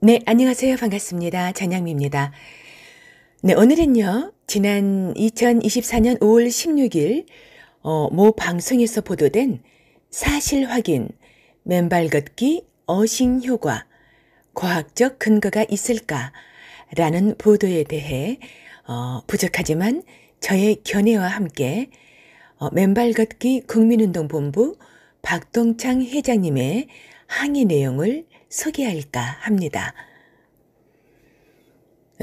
네, 안녕하세요. 반갑습니다. 전양미입니다. 네, 오늘은요, 지난 2024년 5월 16일, 어, 모 방송에서 보도된 사실 확인, 맨발 걷기, 어싱 효과, 과학적 근거가 있을까? 라는 보도에 대해, 어, 부족하지만 저의 견해와 함께, 어, 맨발 걷기 국민운동본부 박동창 회장님의 항의 내용을 소개할까 합니다.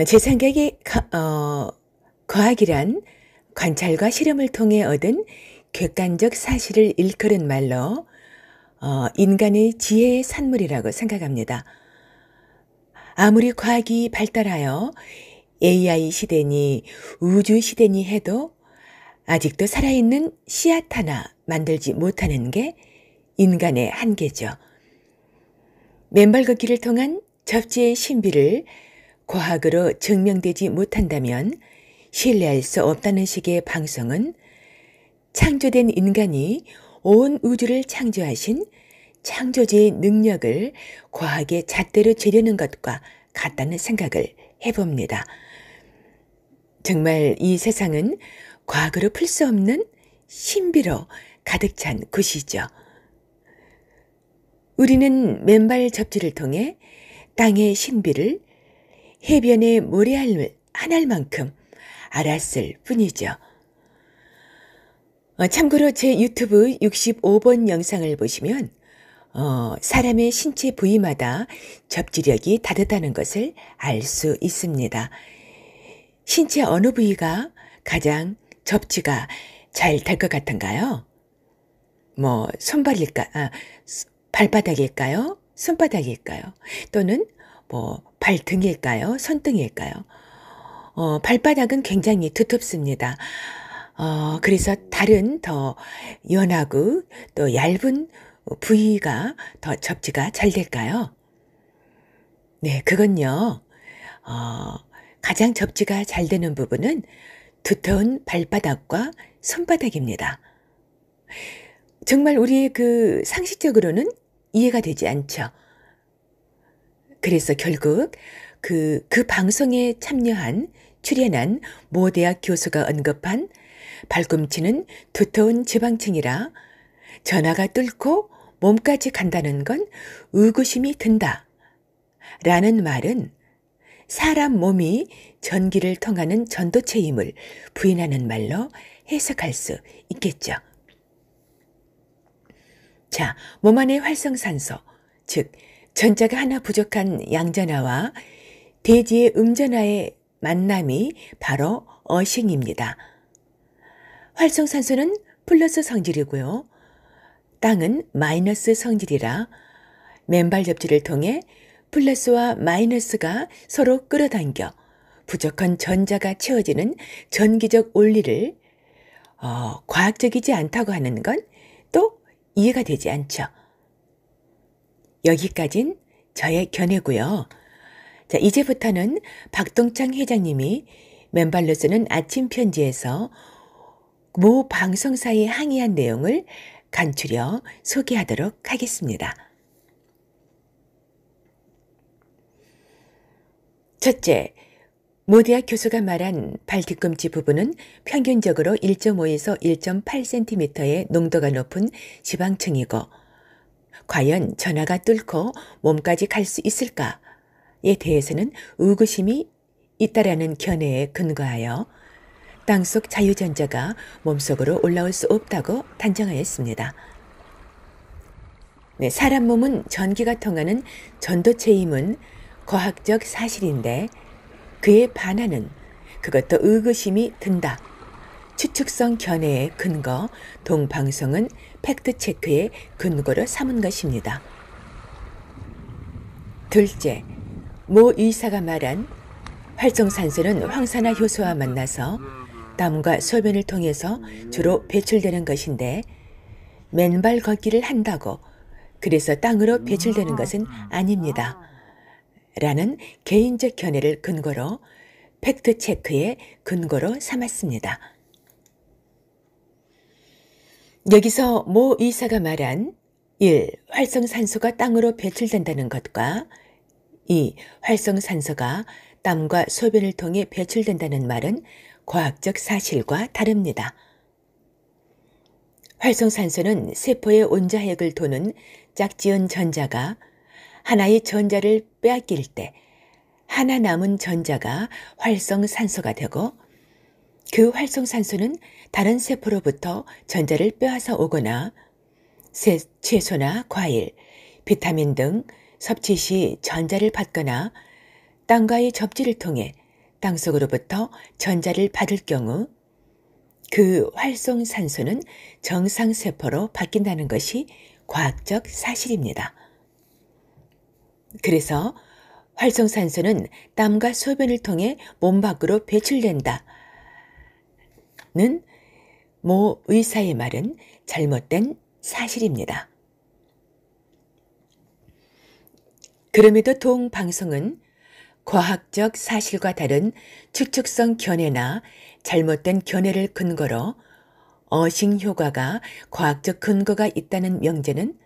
제 생각에 어, 과학이란 관찰과 실험을 통해 얻은 객관적 사실을 일컫은 말로 어, 인간의 지혜의 산물이라고 생각합니다. 아무리 과학이 발달하여 AI 시대니 우주 시대니 해도 아직도 살아있는 씨앗 하나 만들지 못하는 게 인간의 한계죠. 맨발 걷기를 통한 접지의 신비를 과학으로 증명되지 못한다면 신뢰할 수 없다는 식의 방송은 창조된 인간이 온 우주를 창조하신 창조주의 능력을 과학의 잣대로 재려는 것과 같다는 생각을 해봅니다. 정말 이 세상은 과학으로 풀 수 없는 신비로 가득 찬 곳이죠. 우리는 맨발 접지를 통해 땅의 신비를 해변의 모래알을 한 알만큼 알았을 뿐이죠. 어, 참고로 제 유튜브 65번 영상을 보시면 어, 사람의 신체 부위마다 접지력이 다르다는 것을 알 수 있습니다. 신체 어느 부위가 가장 접지가 잘 될 것 같은가요? 뭐 손발일까? 아, 발바닥일까요? 손바닥일까요? 또는 뭐 발등일까요? 손등일까요? 어, 발바닥은 굉장히 두텁습니다. 어, 그래서 다른 더 연하고 또 얇은 부위가 더 접지가 잘 될까요? 네, 그건요. 어, 가장 접지가 잘 되는 부분은 두터운 발바닥과 손바닥입니다. 정말 우리그 상식적으로는 이해가 되지 않죠. 그래서 결국 그, 그 방송에 참여한, 출연한 모 대학 교수가 언급한 발꿈치는 두터운 지방층이라 전화가 뚫고 몸까지 간다는 건 의구심이 든다. 라는 말은 사람 몸이 전기를 통하는 전도체임을 부인하는 말로 해석할 수 있겠죠. 자, 몸 안의 활성산소, 즉 전자가 하나 부족한 양전하와 대지의 음전하의 만남이 바로 어싱입니다. 활성산소는 플러스 성질이고요. 땅은 마이너스 성질이라 맨발 접지를 통해 플러스와 마이너스가 서로 끌어당겨 부족한 전자가 채워지는 전기적 원리를 어, 과학적이지 않다고 하는 건또 이해가 되지 않죠. 여기까진 저의 견해고요. 자, 이제부터는 박동창 회장님이 맨발로 쓰는 아침 편지에서 모 방송사에 항의한 내용을 간추려 소개하도록 하겠습니다. 첫째, 모디악 교수가 말한 발뒤꿈치 부분은 평균적으로 1.5에서 1.8cm의 농도가 높은 지방층이고 과연 전화가 뚫고 몸까지 갈 수 있을까에 대해서는 의구심이 있다라는 견해에 근거하여 땅속 자유전자가 몸속으로 올라올 수 없다고 단정하였습니다. 네, 사람 몸은 전기가 통하는 전도체임은 과학적 사실인데 그에 반하는 그것도 의구심이 든다. 추측성 견해의 근거, 동방송은 팩트체크의 근거를 삼은 것입니다. 둘째, 모 의사가 말한 활성산소는 황산화 효소와 만나서 땀과 소변을 통해서 주로 배출되는 것인데 맨발 걷기를 한다고 그래서 땅으로 배출되는 것은 아닙니다. 라는 개인적 견해를 근거로 팩트체크의 근거로 삼았습니다. 여기서 모 의사가 말한 1. 활성산소가 땅으로 배출된다는 것과 2. 활성산소가 땀과 소변을 통해 배출된다는 말은 과학적 사실과 다릅니다. 활성산소는 세포의 온자핵을 도는 짝지은 전자가 하나의 전자를 빼앗길 때 하나 남은 전자가 활성산소가 되고 그 활성산소는 다른 세포로부터 전자를 빼앗아 오거나 새, 채소나 과일, 비타민 등 섭취 시 전자를 받거나 땅과의 접지를 통해 땅속으로부터 전자를 받을 경우 그 활성산소는 정상세포로 바뀐다는 것이 과학적 사실입니다. 그래서 활성산소는 땀과 소변을 통해 몸 밖으로 배출된다. 는모 의사의 말은 잘못된 사실입니다. 그럼에도 동 방송은 과학적 사실과 다른 추측성 견해나 잘못된 견해를 근거로 어식 효과가 과학적 근거가 있다는 명제는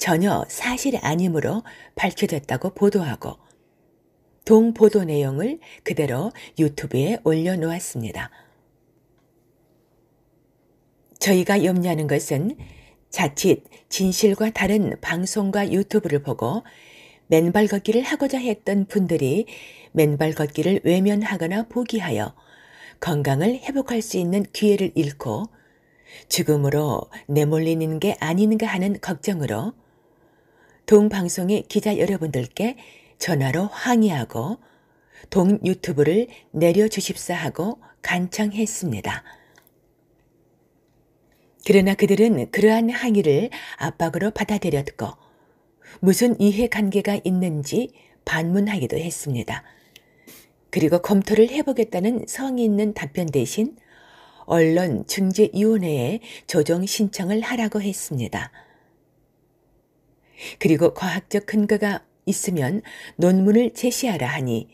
전혀 사실이 아니므로 밝혀졌다고 보도하고 동보도 내용을 그대로 유튜브에 올려놓았습니다. 저희가 염려하는 것은 자칫 진실과 다른 방송과 유튜브를 보고 맨발 걷기를 하고자 했던 분들이 맨발 걷기를 외면하거나 포기하여 건강을 회복할 수 있는 기회를 잃고 죽음으로 내몰리는 게 아닌가 하는 걱정으로 동방송의 기자 여러분들께 전화로 항의하고 동 유튜브를 내려주십사 하고 간청했습니다. 그러나 그들은 그러한 항의를 압박으로 받아들였고 무슨 이해관계가 있는지 반문하기도 했습니다. 그리고 검토를 해보겠다는 성의 있는 답변 대신 언론중재위원회에 조정 신청을 하라고 했습니다. 그리고 과학적 근거가 있으면 논문을 제시하라 하니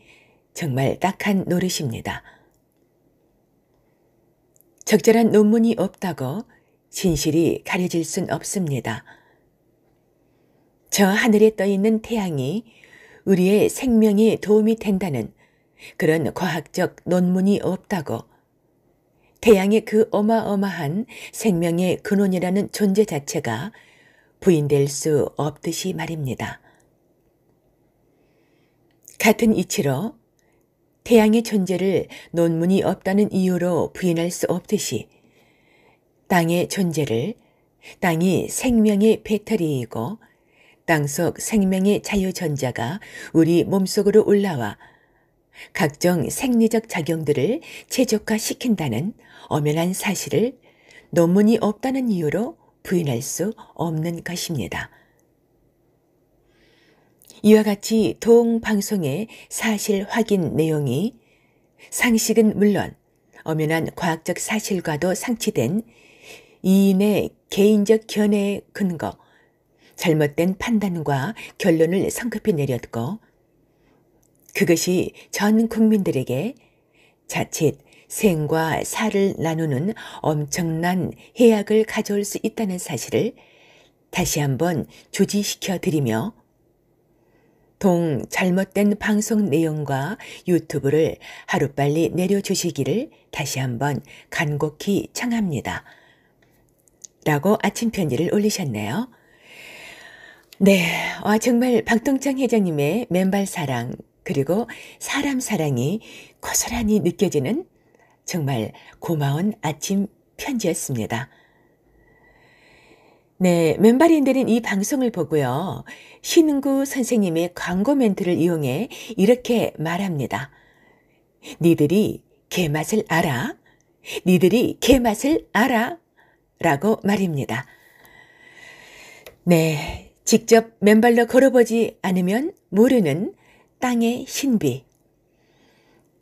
정말 딱한 노릇입니다. 적절한 논문이 없다고 진실이 가려질 순 없습니다. 저 하늘에 떠 있는 태양이 우리의 생명에 도움이 된다는 그런 과학적 논문이 없다고 태양의 그 어마어마한 생명의 근원이라는 존재 자체가 부인될 수 없듯이 말입니다. 같은 이치로 태양의 존재를 논문이 없다는 이유로 부인할 수 없듯이 땅의 존재를 땅이 생명의 배터리이고 땅속 생명의 자유전자가 우리 몸속으로 올라와 각종 생리적 작용들을 최적화시킨다는 엄연한 사실을 논문이 없다는 이유로 부인할 수 없는 것입니다. 이와 같이 동방송의 사실 확인 내용이 상식은 물론 엄연한 과학적 사실과도 상치된 이인의 개인적 견해의 근거, 잘못된 판단과 결론을 성급히 내렸고, 그것이 전 국민들에게 자칫 생과 살을 나누는 엄청난 해악을 가져올 수 있다는 사실을 다시 한번 조지시켜 드리며 동 잘못된 방송 내용과 유튜브를 하루빨리 내려주시기를 다시 한번 간곡히 청합니다. 라고 아침 편지를 올리셨네요. 네, 와 아, 정말 박동창 회장님의 맨발 사랑 그리고 사람 사랑이 고스란히 느껴지는 정말 고마운 아침 편지였습니다. 네, 맨발인들은 이 방송을 보고요. 신은구 선생님의 광고 멘트를 이용해 이렇게 말합니다. 니들이 개맛을 알아? 니들이 개맛을 알아? 라고 말입니다. 네, 직접 맨발로 걸어보지 않으면 모르는 땅의 신비,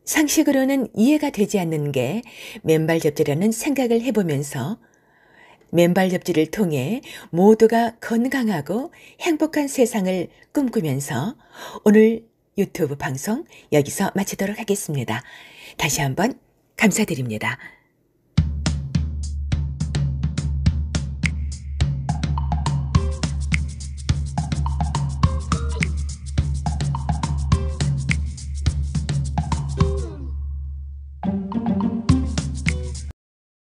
상식으로는 이해가 되지 않는 게 맨발 접지라는 생각을 해보면서 맨발 접지를 통해 모두가 건강하고 행복한 세상을 꿈꾸면서 오늘 유튜브 방송 여기서 마치도록 하겠습니다. 다시 한번 감사드립니다.